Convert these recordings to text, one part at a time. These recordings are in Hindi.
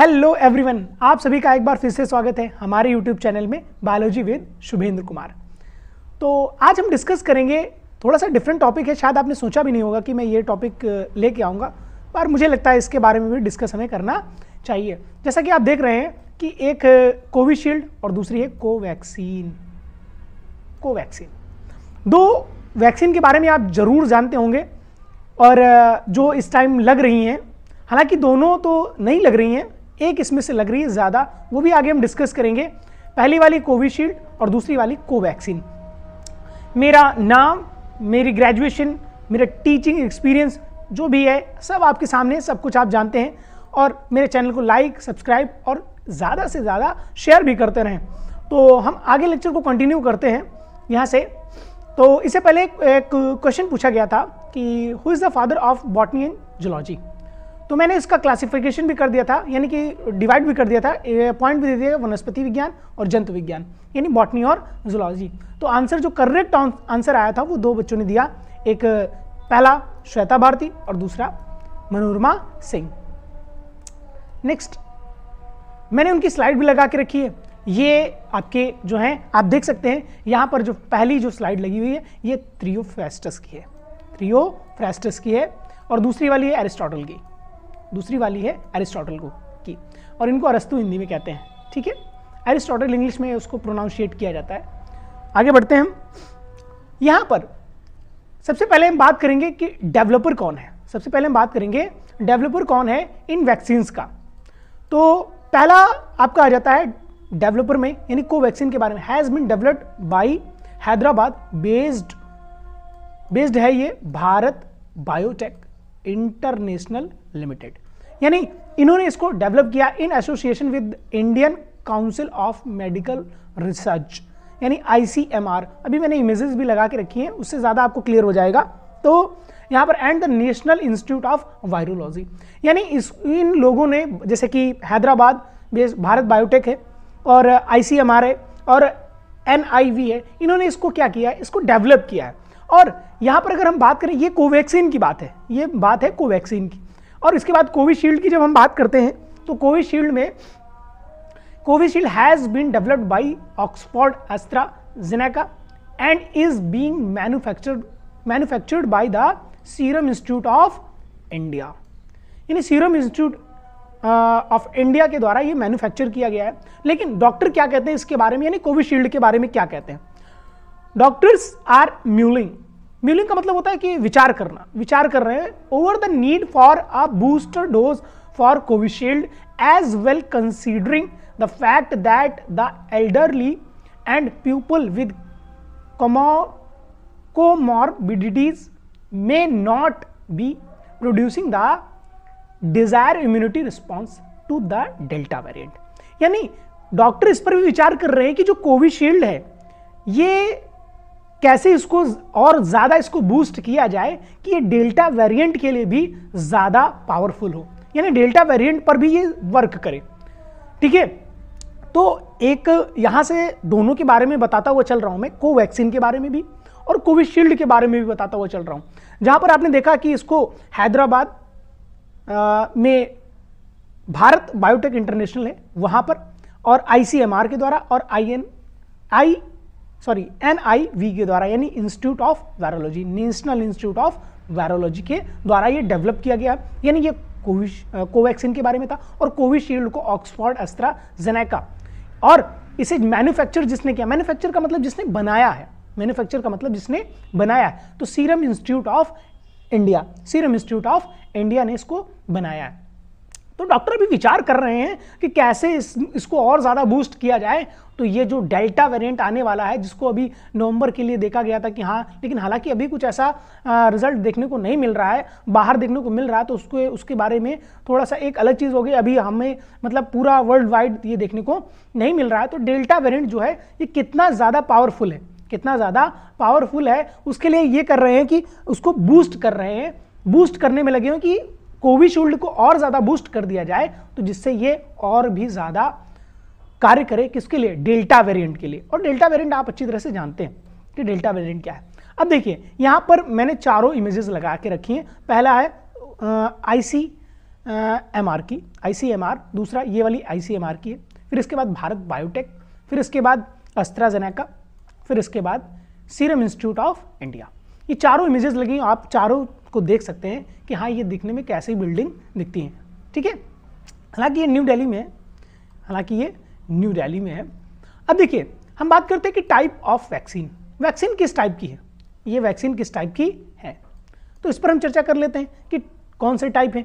हेलो एवरीवन आप सभी का एक बार फिर से स्वागत है हमारे यूट्यूब चैनल में बायोलॉजी विद शुभेंद्र कुमार तो आज हम डिस्कस करेंगे थोड़ा सा डिफरेंट टॉपिक है शायद आपने सोचा भी नहीं होगा कि मैं ये टॉपिक लेके आऊँगा पर मुझे लगता है इसके बारे में भी डिस्कस हमें करना चाहिए जैसा कि आप देख रहे हैं कि एक कोविशील्ड और दूसरी है कोवैक्सीन कोवैक्सीन दो वैक्सीन के बारे में आप ज़रूर जानते होंगे और जो इस टाइम लग रही हैं हालांकि दोनों तो नहीं लग रही हैं एक इसमें से लग रही है ज़्यादा वो भी आगे हम डिस्कस करेंगे पहली वाली कोविशील्ड और दूसरी वाली कोवैक्सीन मेरा नाम मेरी ग्रेजुएशन मेरा टीचिंग एक्सपीरियंस जो भी है सब आपके सामने सब कुछ आप जानते हैं और मेरे चैनल को लाइक सब्सक्राइब और ज़्यादा से ज़्यादा शेयर भी करते रहें तो हम आगे लेक्चर को कंटिन्यू करते हैं यहाँ से तो इससे पहले एक क्वेश्चन पूछा गया था कि who is the father of botany and zoology तो मैंने इसका क्लासिफिकेशन भी कर दिया था यानी कि डिवाइड भी कर दिया था पॉइंट भी दे दिया वनस्पति विज्ञान और जंतु विज्ञान यानी बॉटनी और जुलॉजी तो आंसर जो करेक्ट आंसर आया था वो दो बच्चों ने दिया एक पहला श्वेता भारती और दूसरा मनोरमा सिंह नेक्स्ट मैंने उनकी स्लाइड भी लगा के रखी है ये आपके जो हैं आप देख सकते हैं यहाँ पर जो पहली जो स्लाइड लगी हुई है ये थ्रियोफ्रेस्टस की है थ्रियोफ्रेस्टस की है और दूसरी वाली है एरिस्टोटल की दूसरी वाली है एरिस्टोटल को की और इनको अरस्तु हिंदी में कहते हैं ठीक है एरिस्टोटल इंग्लिश में उसको प्रोनाउंशिएट किया जाता है आगे बढ़ते हैं हम यहाँ पर सबसे पहले हम बात करेंगे कि डेवलपर कौन है सबसे पहले हम बात करेंगे डेवलपर कौन है इन वैक्सीन्स का तो पहला आपका आ जाता है डेवलपर में यानी कोवैक्सीन के बारे में has been developed by Hyderabad based based है ये भारत बायोटेक इंटरनेशनल लिमिटेड यानी इन्होंने इसको डेवलप किया in association with Indian Council of Medical Research यानी आईसीएमआर अभी मैंने इमेजेस भी लगा के रखी हैं उससे ज़्यादा आपको क्लियर हो जाएगा तो यहाँ पर and the National Institute of Virology यानी इस इन लोगों ने जैसे कि हैदराबाद भारत बायोटेक है और आई है और एन है इन्होंने इसको क्या किया है इसको डेवलप किया है और यहाँ पर अगर हम बात करें ये कोवैक्सीन की बात है ये बात है कोवैक्सीन की और इसके बाद कोविशील्ड की जब हम बात करते हैं तो कोविशील्ड में Covishield has been developed by Oxford AstraZeneca and is being manufactured manufactured by the Serum Institute of India यानी सीरम इंस्टीट्यूट ऑफ इंडिया के द्वारा ये मैन्युफैक्चर किया गया है लेकिन डॉक्टर क्या कहते हैं इसके बारे में यानी कोविशील्ड के बारे में क्या कहते हैं डॉक्टर्स आर म्यूलिंग म्यूलिंग का मतलब होता है कि विचार करना विचार कर रहे हैं over the need for a booster dose for Covishield as well considering the fact that the elderly and people with comorbidities may not be producing the desire immunity response to the delta variant यानी डॉक्टर इस पर भी विचार कर रहे हैं कि जो कोविशील्ड है ये कैसे इसको और ज़्यादा इसको बूस्ट किया जाए कि ये डेल्टा वेरिएंट के लिए भी ज़्यादा पावरफुल हो यानी डेल्टा वेरिएंट पर भी ये वर्क करे ठीक है तो एक यहाँ से दोनों के बारे में बताता हुआ चल रहा हूँ मैं कोवैक्सीन के बारे में भी और कोविशील्ड के बारे में भी बताता हुआ चल रहा हूँ जहाँ पर आपने देखा कि इसको हैदराबाद में भारत बायोटेक इंटरनेशनल है वहाँ पर और आई के द्वारा और I N I sorry N I V के द्वारा यानी Institute of Virology National Institute of Virology के द्वारा ये डेवलप किया गया यानी ये कोविश कोवैक्सीन के बारे में था और कोविशील्ड को ऑक्सफोर्ड अस्त्रा जेनेका और इसे मैन्युफैक्चर जिसने किया मैन्युफैक्चर का मतलब जिसने बनाया है मैन्युफैक्चर का मतलब जिसने बनाया है तो Serum Institute of India Serum Institute of India ने इसको बनाया है तो डॉक्टर अभी विचार कर रहे हैं कि कैसे इस, इसको और ज़्यादा बूस्ट किया जाए तो ये जो डेल्टा वेरिएंट आने वाला है जिसको अभी नवंबर के लिए देखा गया था कि हाँ लेकिन हालांकि अभी कुछ ऐसा रिजल्ट देखने को नहीं मिल रहा है बाहर देखने को मिल रहा है तो उसको उसके बारे में थोड़ा सा एक अलग चीज़ हो गई अभी हमें मतलब पूरा वर्ल्ड वाइड ये देखने को नहीं मिल रहा है तो डेल्टा वेरियंट जो है ये कितना ज़्यादा पावरफुल है कितना ज़्यादा पावरफुल है उसके लिए ये कर रहे हैं कि उसको बूस्ट कर रहे हैं बूस्ट करने में लगे हो कि कोविशील्ड को और ज़्यादा बूस्ट कर दिया जाए तो जिससे ये और भी ज़्यादा कार्य करे किसके लिए डेल्टा वेरिएंट के लिए और डेल्टा वेरिएंट आप अच्छी तरह से जानते हैं कि डेल्टा वेरिएंट क्या है अब देखिए यहाँ पर मैंने चारों इमेजेस लगा के रखी हैं पहला है आई सी एम आर की आई सी एम आर दूसरा ये वाली आई सी एम आर की है फिर इसके बाद भारत बायोटेक फिर इसके बाद अस्त्राजेनेका फिर इसके बाद सीरम इंस्टीट्यूट ऑफ इंडिया ये चारों इमेजेस लगी आप चारों को देख सकते हैं कि हाँ ये दिखने में कैसी बिल्डिंग दिखती हैं ठीक है हालांकि ये न्यू डेली में है हालांकि ये न्यू डेली में है अब देखिए हम बात करते हैं कि टाइप ऑफ वैक्सीन वैक्सीन किस टाइप की है ये वैक्सीन किस टाइप की है तो इस पर हम चर्चा कर लेते हैं कि कौन से टाइप है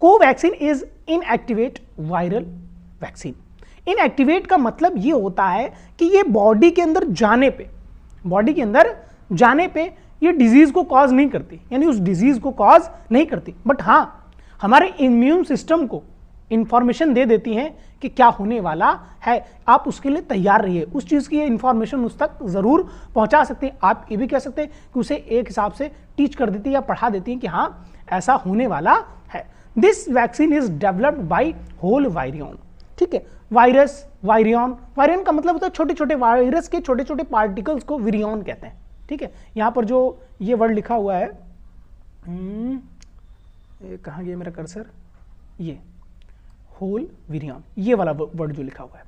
Covaxin is inactivate viral vaccine inactivate का मतलब ये होता है कि ये बॉडी के अंदर जाने पे बॉडी के अंदर जाने पे ये डिजीज़ को कॉज नहीं करती यानी उस डिजीज़ को कॉज नहीं करती बट हाँ हमारे इम्यून सिस्टम को इन्फॉर्मेशन दे देती हैं कि क्या होने वाला है आप उसके लिए तैयार रहिए उस चीज़ की ये इन्फॉर्मेशन उस तक ज़रूर पहुंचा सकते हैं आप ये भी कह सकते हैं कि उसे एक हिसाब से टीच कर देती है या पढ़ा देती हैं कि हाँ ऐसा होने वाला है this vaccine is developed by whole virion ठीक है वायरस वायरियन वायरियन का मतलब होता है छोटे छोटे वायरस के छोटे छोटे पार्टिकल्स को विरियन कहते हैं ठीक है यहाँ पर जो ये वर्ड लिखा हुआ है हम्म, कहाँ गया मेरा कर्सर ये होल विरियन ये वाला वर्ड जो लिखा हुआ है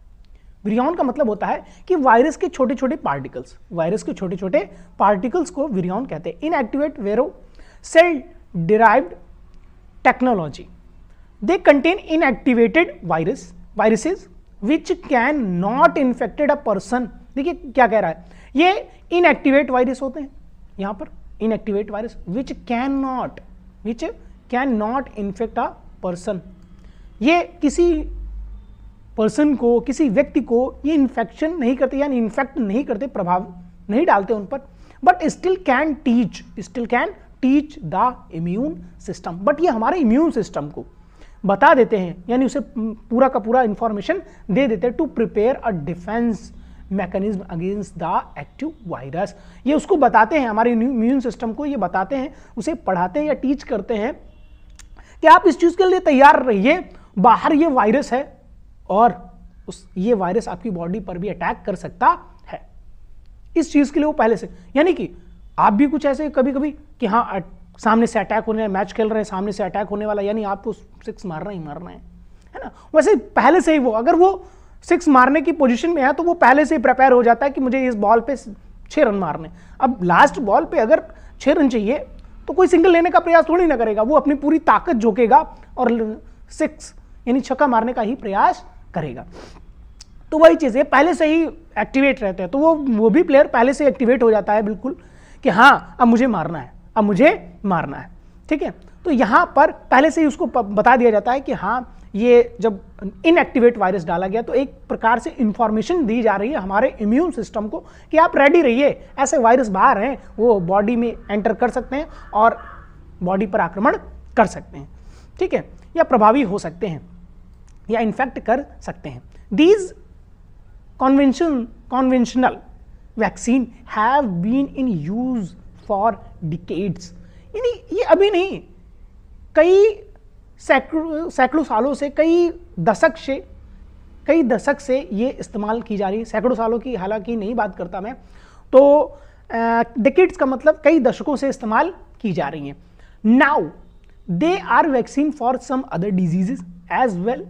विरियन का मतलब होता है कि वायरस के छोटे छोटे पार्टिकल्स वायरस के छोटे छोटे पार्टिकल्स को विरियन कहते हैं inactivate Vero cell derived technology they contain inactivated virus viruses which can not infected a person देखिए क्या कह रहा है ये इनएक्टिवेट वायरस होते हैं यहां पर inactivate virus which can not which can not infect a person ये किसी पर्सन को किसी व्यक्ति को ये इन्फेक्शन नहीं करते यानी इन्फेक्ट नहीं करते प्रभाव नहीं डालते उन पर but still can teach still can teach the immune system but ये हमारे इम्यून सिस्टम को बता देते हैं यानी उसे पूरा का पूरा इंफॉर्मेशन दे देते हैं to prepare a defence mechanism against the active virus ये उसको बताते हैं हमारे इम्यून सिस्टम को ये बताते हैं उसे पढ़ाते हैं या टीच करते हैं कि आप इस चीज़ के लिए तैयार रहिए बाहर ये वायरस है और उस ये वायरस आपकी बॉडी पर भी अटैक कर सकता है इस चीज़ के लिए वो पहले से यानी कि आप भी कुछ ऐसे कभी कभी कि हाँ सामने से अटैक होने मैच खेल रहे हैं सामने से अटैक होने वाला यानी आपको तो सिक्स मारना ही मारना है है ना वैसे पहले से ही वो अगर वो सिक्स मारने की पोजीशन में है तो वो पहले से ही प्रिपेयर हो जाता है कि मुझे इस बॉल पे छः रन मारने अब लास्ट बॉल पे अगर छः रन चाहिए तो कोई सिंगल लेने का प्रयास थोड़ी ना करेगा वो अपनी पूरी ताकत झोंकेगा और सिक्स यानी छक्का मारने का ही प्रयास करेगा तो वही चीज़ है पहले से ही एक्टिवेट रहते हैं तो वो वो भी प्लेयर पहले से एक्टिवेट हो जाता है बिल्कुल कि हाँ अब मुझे मारना है अब मुझे मारना है ठीक है तो यहाँ पर पहले से ही उसको बता दिया जाता है कि हाँ ये जब इनएक्टिवेट वायरस डाला गया तो एक प्रकार से इंफॉर्मेशन दी जा रही है हमारे इम्यून सिस्टम को कि आप रेडी रहिए ऐसे वायरस बाहर हैं वो बॉडी में एंटर कर सकते हैं और बॉडी पर आक्रमण कर सकते हैं ठीक है या प्रभावी हो सकते हैं या इन्फेक्ट कर सकते हैं these convention conventional vaccine have been in use for decades यानी ये अभी नहीं कई सैकड़ों सैकड़ों सालों से कई दशक से कई दशक से ये इस्तेमाल की जा रही है सैकड़ों सालों की हालांकि नहीं बात करता मैं तो डिकेट्स का मतलब कई दशकों से इस्तेमाल की जा रही है now they are vaccine for some other diseases as well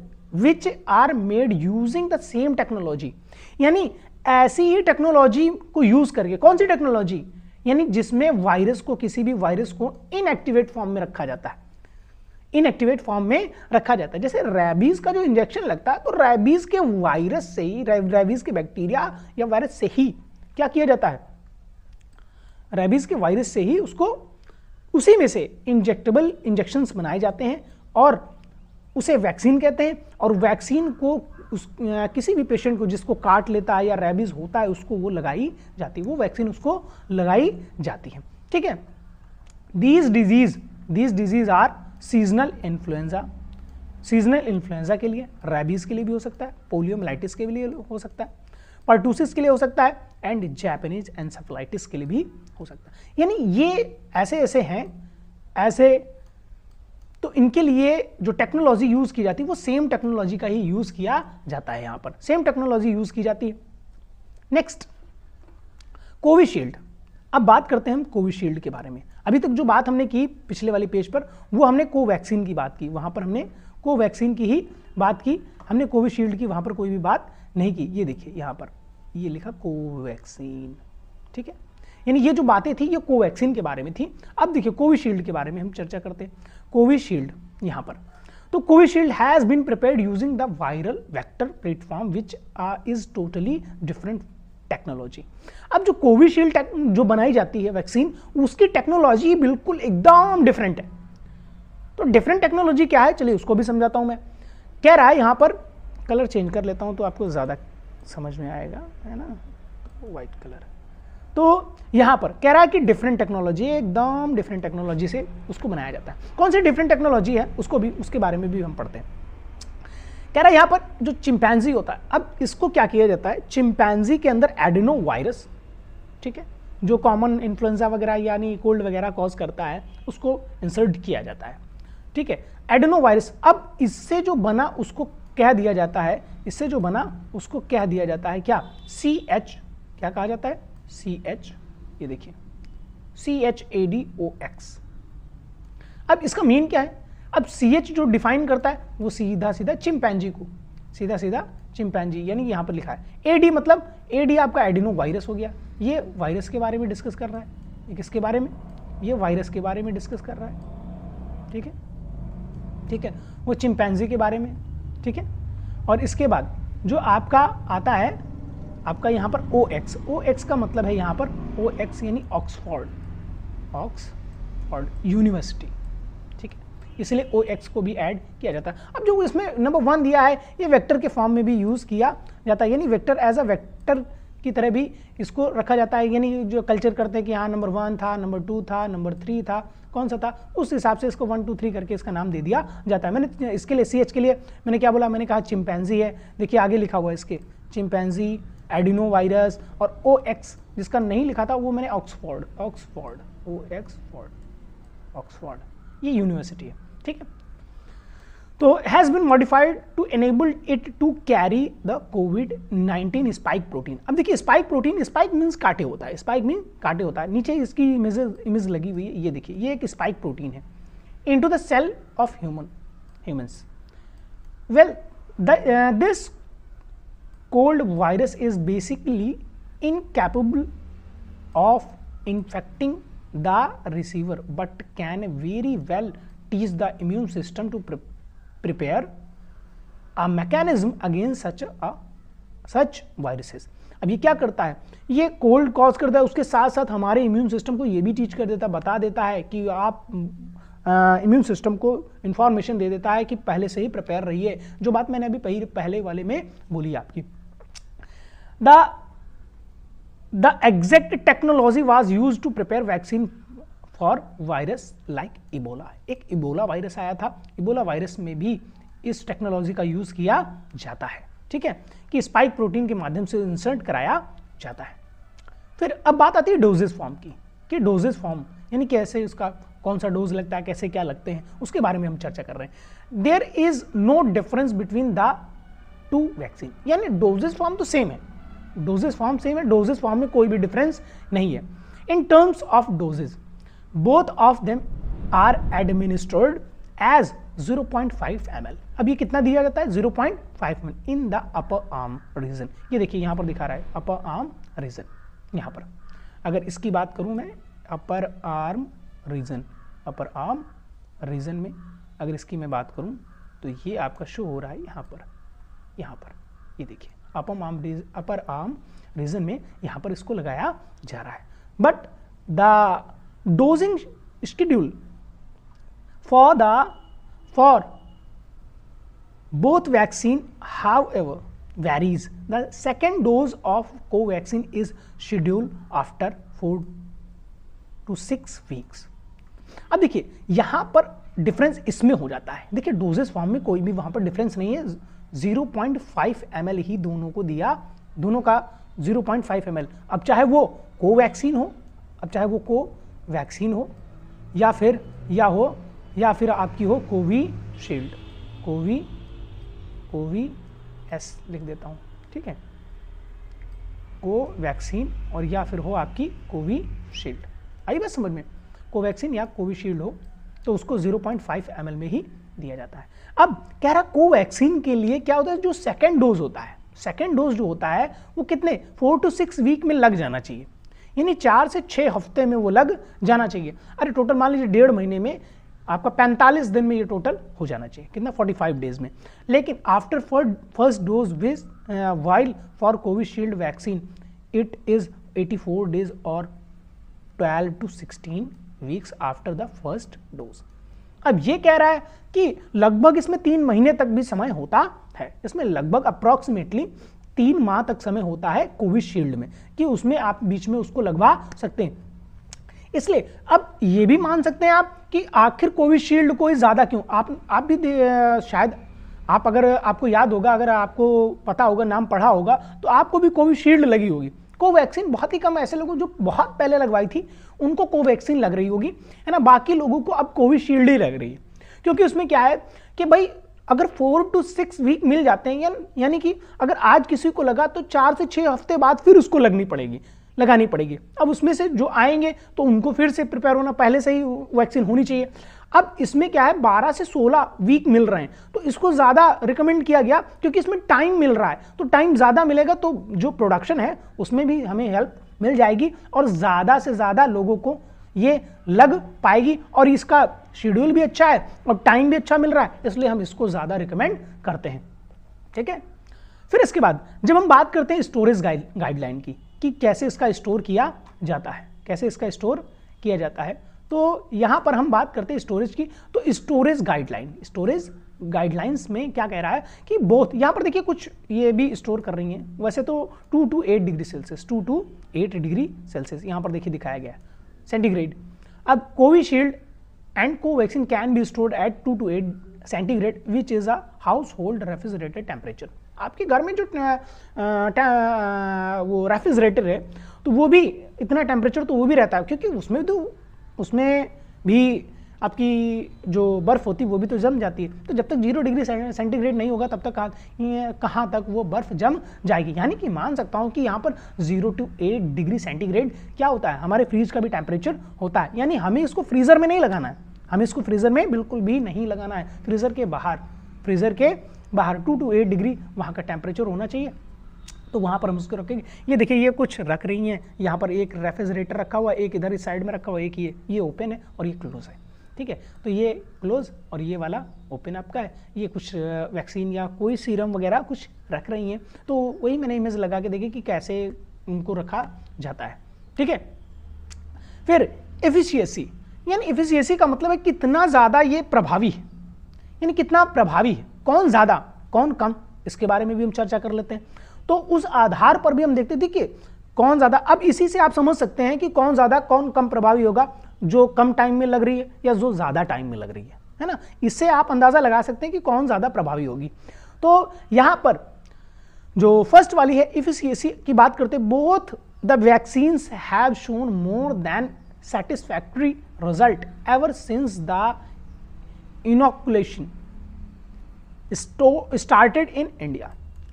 which are made using the same technology यानी ऐसी ही टेक्नोलॉजी को यूज करके कौन सी टेक्नोलॉजी यानी जिसमें वायरस को किसी भी वायरस को इनएक्टिवेट फॉर्म में रखा जाता है इनएक्टिवेट फॉर्म में रखा जाता है जैसे रैबीज़ का जो इंजेक्शन लगता है तो रैबीज़ के वायरस से ही रैबीज़ के बैक्टीरिया या वायरस से ही क्या किया जाता है रैबीज़ के वायरस से ही उसको उसी में से इंजेक्टेबल इंजेक्शन बनाए जाते हैं और उसे वैक्सीन कहते हैं और वैक्सीन को उस किसी भी पेशेंट को जिसको काट लेता है या रेबीज होता है उसको वो लगाई जाती है वो वैक्सीन उसको लगाई जाती है ठीक है these disease these disease are seasonal influenza seasonal influenza के लिए रेबीज़ के लिए भी हो सकता है पोलियोमलाइटिस के लिए हो सकता है पर्टूसिस के लिए हो सकता है एंड जैपनीज एनसेफलाइटिस के लिए भी हो सकता है यानी ये ऐसे ऐसे हैं ऐसे तो इनके लिए जो टेक्नोलॉजी यूज़ की जाती है वो सेम टेक्नोलॉजी का ही यूज़ किया जाता है यहां पर सेम टेक्नोलॉजी यूज़ की जाती है नेक्स्ट कोविशील्ड अब बात करते हैं हम कोविशील्ड के बारे में अभी तक जो बात हमने की पिछले वाले पेज पर वो हमने कोवैक्सीन की बात की वहाँ पर हमने कोवैक्सीन की ही बात की हमने कोविशील्ड की वहाँ पर कोई भी बात नहीं की ये देखिए यहाँ पर ये लिखा कोवैक्सीन ठीक है यानी ये जो बातें थी ये कोवैक्सीन के बारे में थी अब देखिए कोविशील्ड के बारे में हम चर्चा करते हैं कोविशील्ड यहाँ पर तो Covishield has been prepared using the viral vector platform which is totally different technology अब जो कोविशील्ड जो बनाई जाती है वैक्सीन उसकी टेक्नोलॉजी बिल्कुल एकदम डिफरेंट है तो डिफरेंट टेक्नोलॉजी क्या है चलिए उसको भी समझाता हूँ मैं कह रहा है यहाँ पर कलर चेंज कर लेता हूँ तो आपको ज़्यादा समझ में आएगा है ना वाइट कलर तो यहाँ पर कह रहा है कि डिफरेंट टेक्नोलॉजी एकदम डिफरेंट टेक्नोलॉजी से उसको बनाया जाता है कौन सी डिफरेंट टेक्नोलॉजी है उसको भी उसके बारे में भी हम पढ़ते हैं कह रहा है यहां पर जो चिंपैंजी होता है अब इसको क्या किया जाता है चिंपैंजी के अंदर एडिनो वायरस ठीक है जो कॉमन इन्फ्लुएंजा वगैरह यानी कोल्ड वगैरह कॉज करता है उसको इंसर्ट किया जाता है ठीक है एडिनो वायरस अब इससे जो बना उसको कह दिया जाता है इससे जो बना उसको कह दिया जाता है क्या सी एच क्या कहा जाता है सी एच ये देखिए C H A D O X अब इसका मीन क्या है अब सी एच जो डिफाइन करता है वो सीधा सीधा चिमपैनजी को सीधा सीधा चिमपैनजी यानी यहाँ पर लिखा है ए डी मतलब ए डी आपका एडिनो वायरस हो गया ये वायरस के बारे में डिस्कस कर रहा है ये किसके बारे में ये वायरस के बारे में डिस्कस कर रहा है ठीक है ठीक है वो चिमपैनजी के बारे में ठीक है और इसके बाद जो आपका आता है आपका यहाँ पर ओ एक्स ओ एक्स का मतलब है यहाँ पर ओ एक्स यानी ऑक्सफोर्ड ऑक्सफोर्ड यूनिवर्सिटी इसलिए ओ एक्स को भी ऐड किया जाता है अब जो इसमें नंबर वन दिया है ये वेक्टर के फॉर्म में भी यूज़ किया जाता है यानी वेक्टर एज अ वेक्टर की तरह भी इसको रखा जाता है यानी जो कल्चर करते हैं कि हाँ नंबर वन था नंबर टू था नंबर थ्री था कौन सा था उस हिसाब से इसको वन टू थ्री करके इसका नाम दे दिया जाता है मैंने इसके लिए सी के लिए मैंने क्या बोला मैंने कहा चिंपैनजी है देखिए आगे लिखा हुआ है इसके चिमपैनजी एडिनो वायरस और ओ एक्स जिसका नहीं लिखा था वो मैंने Oxford Oxford O Oxford Oxford ये यूनिवर्सिटी है ठीक है तो has been modified to enable it to carry the Covid 19 spike protein अब देखिए स्पाइक प्रोटीन स्पाइक मीन्स काटे होता है स्पाइक मीन काटे होता है नीचे इसकी इमेज इमेज लगी हुई है ये देखिए ये एक स्पाइक प्रोटीन है into the cell of human humans well this cold virus is basically incapable of infecting the receiver but can very well tease the immune system to prepare a mechanism mechanism such a such viruses अब ये क्या करता है ये कोल्ड कॉज करता है उसके साथ साथ हमारे इम्यून सिस्टम को ये भी टीच कर देता है बता देता है कि आप इम्यून सिस्टम को इन्फॉर्मेशन दे देता है कि पहले से ही प्रिपेयर रहिए जो बात मैंने अभी पहले वाले में बोली आपकी the the exact technology was use to prepare vaccine for virus like Ebola एक इबोला वायरस आया था इबोला वायरस में भी इस टेक्नोलॉजी का यूज़ किया जाता है ठीक है कि स्पाइक प्रोटीन के माध्यम से इंसर्ट कराया जाता है फिर अब बात आती है डोजेज फॉर्म की कि डोजेज फॉर्म यानी कैसे उसका कौन सा डोज लगता है कैसे क्या लगते हैं उसके बारे में हम चर्चा कर रहे हैं there is no difference between the two vaccine यानी डोजेज फॉर्म तो सेम है डोजेस फॉर्म सेम है डोजेज फॉर्म में कोई भी डिफरेंस नहीं है in terms of doses both of them are administered as 0.5 ml अब ये कितना दिया जाता है 0.5 five in the upper arm region ये देखिए यहाँ पर दिखा रहा है अपर आर्म रीजन यहाँ पर अगर इसकी बात करूँ मैं upper arm region upper arm region में अगर इसकी मैं बात करूँ तो ये आपका शो हो रहा है यहाँ पर यहाँ पर ये देखिए upper arm upper arm region में यहाँ पर इसको लगाया जा रहा है but the dosing schedule for the for both vaccine however varies the second dose of covaxin is scheduled after 4 two six weeks अब देखिए यहाँ पर डिफरेंस इसमें हो जाता है देखिए डोजेस फॉर्म में कोई भी वहाँ पर डिफरेंस नहीं है 0.5 पॉइंट ही दोनों को दिया दोनों का 0.5 पॉइंट अब चाहे वो कोवैक्सीन हो अब चाहे वो को वैक्सीन हो या फिर या हो या फिर आपकी हो कोविशील्ड कोवी कोवी एस लिख देता हूँ ठीक है को वैक्सीन और या फिर हो आपकी कोविशील्ड आई बस समझ में कोवैक्सीन या कोविशील्ड हो तो उसको 0.5 पॉइंट में ही दिया जाता है अब कह रहा कोवैक्सीन के लिए क्या होता है जो सेकेंड डोज होता है सेकेंड डोज जो होता है वो कितने फोर टू सिक्स वीक में लग जाना चाहिए यानी चार से छः हफ्ते में वो लग जाना चाहिए अरे टोटल मान लीजिए डेढ़ महीने में आपका 45 दिन में ये टोटल हो जाना चाहिए कितना 45 डेज में लेकिन आफ्टर फर्स्ट डोज विज while for Covishield vaccine it is 84 days और 12 to 16 weeks after the first dose अब ये कह रहा है कि लगभग इसमें तीन महीने तक भी समय होता है इसमें लगभग अप्रॉक्सीमेटली तीन माह तक समय होता है कोविशील्ड में कि उसमें आप बीच में उसको लगवा सकते हैं इसलिए अब ये भी मान सकते हैं आप कि आखिर कोविशील्ड को ज़्यादा क्यों आप आप भी शायद आप अगर आपको याद होगा अगर आपको पता होगा नाम पढ़ा होगा तो आपको भी कोविशील्ड लगी होगी कोवैक्सीन बहुत ही कम ऐसे लोगों जो बहुत पहले लगवाई थी उनको कोवैक्सीन लग रही होगी है ना बाकी लोगों को अब कोविशील्ड ही लग रही है क्योंकि उसमें क्या है कि भाई अगर फोर टू सिक्स वीक मिल जाते हैं या, यानी कि अगर आज किसी को लगा तो चार से छः हफ्ते बाद फिर उसको लगनी पड़ेगी लगानी पड़ेगी अब उसमें से जो आएंगे तो उनको फिर से प्रिपेयर होना पहले से ही वैक्सीन होनी चाहिए अब इसमें क्या है 12 से 16 वीक मिल रहे हैं तो इसको ज़्यादा रिकमेंड किया गया क्योंकि इसमें टाइम मिल रहा है तो टाइम ज़्यादा मिलेगा तो जो प्रोडक्शन है उसमें भी हमें हेल्प मिल जाएगी और ज़्यादा से ज़्यादा लोगों को ये लग पाएगी और इसका शेड्यूल भी अच्छा है और टाइम भी अच्छा मिल रहा है इसलिए हम इसको ज़्यादा रिकमेंड करते हैं ठीक है फिर इसके बाद जब हम बात करते हैं स्टोरेज गाइडलाइन की कि कैसे इसका स्टोर किया जाता है कैसे इसका स्टोर किया जाता है तो यहाँ पर हम बात करते हैं स्टोरेज की तो स्टोरेज गाइडलाइन स्टोरेज गाइडलाइंस में क्या कह रहा है कि बोथ यहाँ पर देखिए कुछ ये भी स्टोर कर रही हैं वैसे तो two to eight degree Celsius two to eight degree Celsius यहाँ पर देखिए दिखाया गया है सेंटीग्रेड अब Covishield and Covaxin can be store at two to eight centigrade which is a household refrigerated temperature आपके घर में जो आ, आ, वो रेफ्रिजरेटर है तो वो भी इतना टेम्परेचर तो वो भी रहता है क्योंकि उसमें तो उसमें भी आपकी जो बर्फ़ होती है वो भी तो जम जाती है तो जब तक जीरो डिग्री सेंटीग्रेड नहीं होगा तब तक कहाँ तक वो बर्फ़ जम जाएगी यानी कि मान सकता हूँ कि यहाँ पर zero to eight degree centigrade क्या होता है हमारे फ्रीज का भी टेम्परेचर होता है यानी हमें इसको फ्रीज़र में नहीं लगाना है हमें इसको फ्रीज़र में बिल्कुल भी नहीं लगाना है फ्रीज़र के बाहर फ्रीज़र के बाहर टू टू एट डिग्री वहाँ का टेम्परेचर होना चाहिए तो वहाँ पर हम उसको रखेंगे ये देखिए ये कुछ रख रही हैं यहाँ पर एक रेफ्रिजरेटर रखा हुआ है एक इधर इस साइड में रखा हुआ है एक ये ये ओपन है और ये क्लोज है ठीक है तो ये क्लोज और ये वाला ओपन आपका है ये कुछ वैक्सीन या कोई सीरम वगैरह कुछ रख रही हैं तो वही मैंने इमेज लगा के देखी कि कैसे उनको रखा जाता है ठीक है फिर एफिशिएसी यानी एफिशिएसी का मतलब है कितना ज़्यादा ये प्रभावी है यानी कितना प्रभावी है कौन ज़्यादा कौन कम इसके बारे में भी हम चर्चा कर लेते हैं तो उस आधार पर भी हम देखते देखिए कौन ज़्यादा अब इसी से आप समझ सकते हैं कि कौन ज़्यादा कौन कम प्रभावी होगा जो कम टाइम में लग रही है या जो ज़्यादा टाइम में लग रही है है ना इससे आप अंदाज़ा लगा सकते हैं कि कौन ज़्यादा प्रभावी होगी तो यहाँ पर जो फर्स्ट वाली है इफिशियसी की बात करते both the vaccine have shown more than satisfactory result ever since the inoculation started in India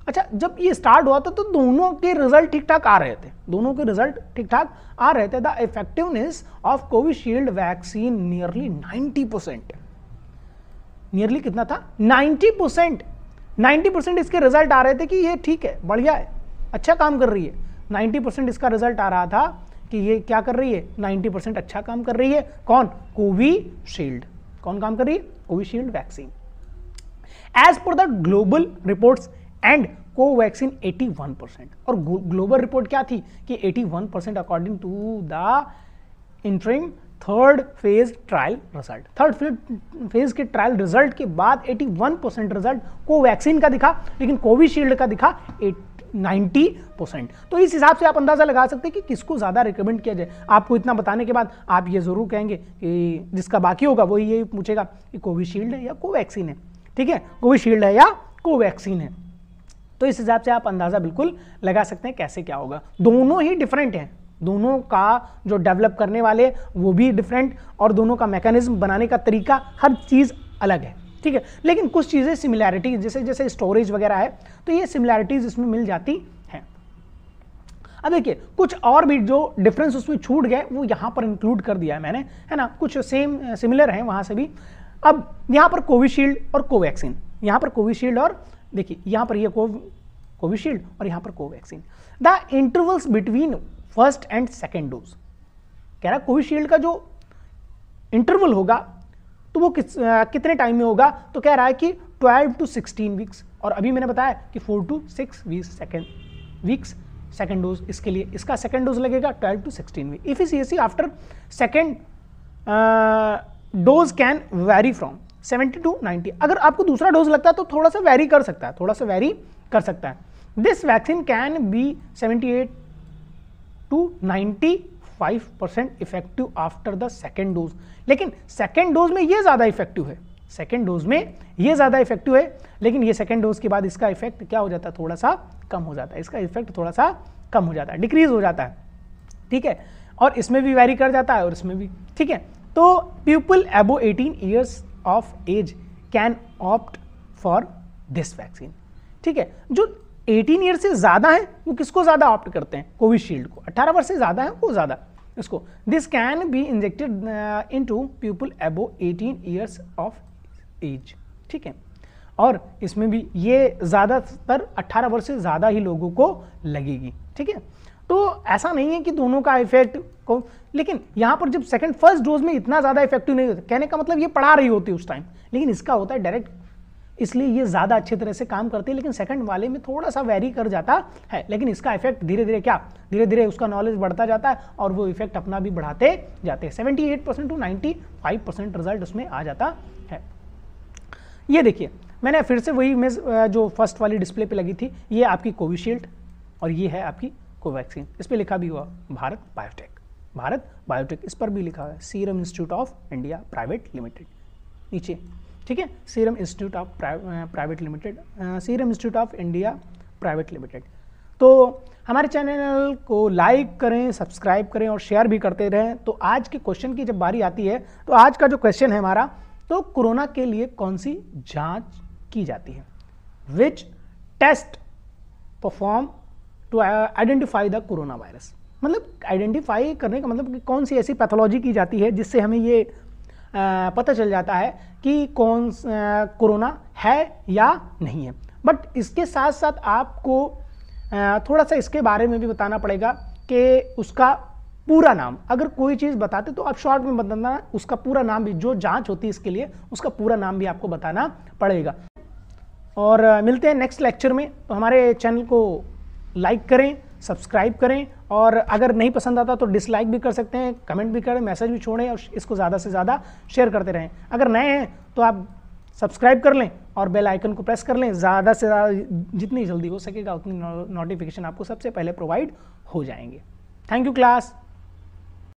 अच्छा जब ये स्टार्ट हुआ था तो दोनों के रिजल्ट ठीक ठाक आ रहे थे दोनों के रिजल्ट ठीक ठाक आ रहे थे the effectiveness of Covishield vaccine nearly 90 percent nearly कितना था 90 परसेंट नाइन्टी परसेंट इसके रिजल्ट आ रहे थे कि ये ठीक है बढ़िया है अच्छा काम कर रही है नाइन्टी परसेंट इसका रिजल्ट आ रहा था कि ये क्या कर रही है नाइन्टी परसेंट अच्छा काम कर रही है कौन कोविशील्ड कौन काम कर रही है Covishield vaccine as per the global reports and Covaxin 81 percent और ग्लोबल रिपोर्ट क्या थी कि 81 percent according to the interim third phase trial result third phase के ट्रायल रिजल्ट के बाद 81 परसेंट रिजल्ट कोवैक्सीन का दिखा लेकिन कोविशील्ड का दिखा 90 परसेंट तो इस हिसाब से आप अंदाज़ा लगा सकते हैं कि किसको ज़्यादा रिकमेंड किया जाए आपको इतना बताने के बाद आप ये ज़रूर कहेंगे कि जिसका बाकी होगा वही ये पूछेगा कि कोविशील्ड है या कोवैक्सीन है ठीक है कोविशील्ड है या कोवैक्सीन है तो इस हिसाब से आप अंदाज़ा बिल्कुल लगा सकते हैं कैसे क्या होगा दोनों ही डिफरेंट हैं दोनों का जो डेवलप करने वाले वो भी डिफरेंट और दोनों का मैकेनिज्म बनाने का तरीका हर चीज़ अलग है ठीक है लेकिन कुछ चीज़ें सिमिलैरिटीज जैसे जैसे स्टोरेज वगैरह है तो ये सिमिलैरिटीज इसमें मिल जाती हैं अब देखिए कुछ और भी जो डिफरेंस उसमें छूट गए वो यहाँ पर इंक्लूड कर दिया है मैंने है ना कुछ सेम सिमिलर हैं वहाँ से भी अब यहाँ पर कोविशील्ड और कोवैक्सीन यहाँ पर कोविशील्ड और देखिए यहाँ पर ये यह कोव कोविशील्ड और यहाँ पर Covaxin the intervals between first and second dose कह रहा कोविशील्ड का जो इंटरवल होगा तो वो किस आ, कितने टाइम में होगा तो कह रहा है कि 12 टू 16 वीक्स और अभी मैंने बताया कि 4 to 6 weeks second weeks second dose इसके लिए इसका सेकेंड डोज लगेगा 12 to 16 week if is after second dose can vary from seventy to ninety अगर आपको दूसरा डोज लगता है तो थोड़ा सा वैरी कर सकता है थोड़ा सा वेरी कर सकता है this vaccine can be seventy eight to ninety five percent effective after the second dose लेकिन सेकेंड डोज में ये ज़्यादा इफेक्टिव है सेकेंड डोज में ये ज़्यादा इफेक्टिव है लेकिन ये सेकेंड डोज के बाद इसका इफेक्ट क्या हो जाता है थोड़ा सा कम हो जाता है इसका इफेक्ट थोड़ा सा कम हो जाता है डिक्रीज हो जाता है ठीक है और इसमें भी वैरी कर जाता है और इसमें भी ठीक है तो people above eighteen years of age can opt for this vaccine ठीक है जो 18 ईयर से ज़्यादा है वो किसको ज़्यादा ऑप्ट करते हैं कोविशील्ड को 18 वर्ष से ज़्यादा है वो ज़्यादा इसको this can be injected into people above eighteen years of age ठीक है और इसमें भी ये ज़्यादातर 18 वर्ष से ज़्यादा ही लोगों को लगेगी ठीक है तो ऐसा नहीं है कि दोनों का इफेक्ट को लेकिन यहाँ पर जब सेकंड फर्स्ट डोज में इतना ज़्यादा इफेक्टिव नहीं होता कहने का मतलब ये पढ़ा रही होती उस टाइम लेकिन इसका होता है डायरेक्ट इसलिए ये ज़्यादा अच्छे तरह से काम करती है लेकिन सेकंड वाले में थोड़ा सा वेरी कर जाता है लेकिन इसका इफेक्ट धीरे धीरे क्या धीरे धीरे उसका नॉलेज बढ़ता जाता है और वो इफेक्ट अपना भी बढ़ाते जाते हैं seventy eight percent to ninety five percent result उसमें आ जाता है ये देखिए मैंने फिर से वही इमेज जो फर्स्ट वाली डिस्प्ले पे लगी थी ये आपकी कोविशील्ड और ये है आपकी कोवैक्सीन इस पर लिखा भी हुआ भारत बायोटेक भारत बायोटेक इस पर भी लिखा है Serum Institute of India private limited नीचे ठीक है Serum Institute of private limited Serum Institute of India private limited तो हमारे चैनल को लाइक करें सब्सक्राइब करें और शेयर भी करते रहें तो आज के क्वेश्चन की जब बारी आती है तो आज का जो क्वेश्चन है हमारा तो कोरोना के लिए कौन सी जांच की जाती है which test perform to identify the corona virus मतलब आइडेंटिफाई करने का मतलब कि कौन सी ऐसी पैथोलॉजी की जाती है जिससे हमें ये आ, uh, पता चल जाता है कि कौन कोरोना uh, है या नहीं है बट इसके साथ साथ आपको आ, uh, थोड़ा सा इसके बारे में भी बताना पड़ेगा कि उसका पूरा नाम अगर कोई चीज़ बताते तो आप शॉर्ट में बताना उसका पूरा नाम भी जो जांच होती है इसके लिए उसका पूरा नाम भी आपको बताना पड़ेगा और मिलते हैं नेक्स्ट लेक्चर में तो हमारे चैनल को लाइक करें सब्सक्राइब करें और अगर नहीं पसंद आता तो डिसलाइक भी कर सकते हैं कमेंट भी करें मैसेज भी छोड़ें और इसको ज़्यादा से ज़्यादा शेयर करते रहें अगर नए हैं तो आप सब्सक्राइब कर लें और बेल आइकन को प्रेस कर लें ज़्यादा से ज़्यादा जितनी जल्दी हो सकेगा उतनी नोटिफिकेशन आपको सबसे पहले प्रोवाइड हो जाएंगे थैंक यू क्लास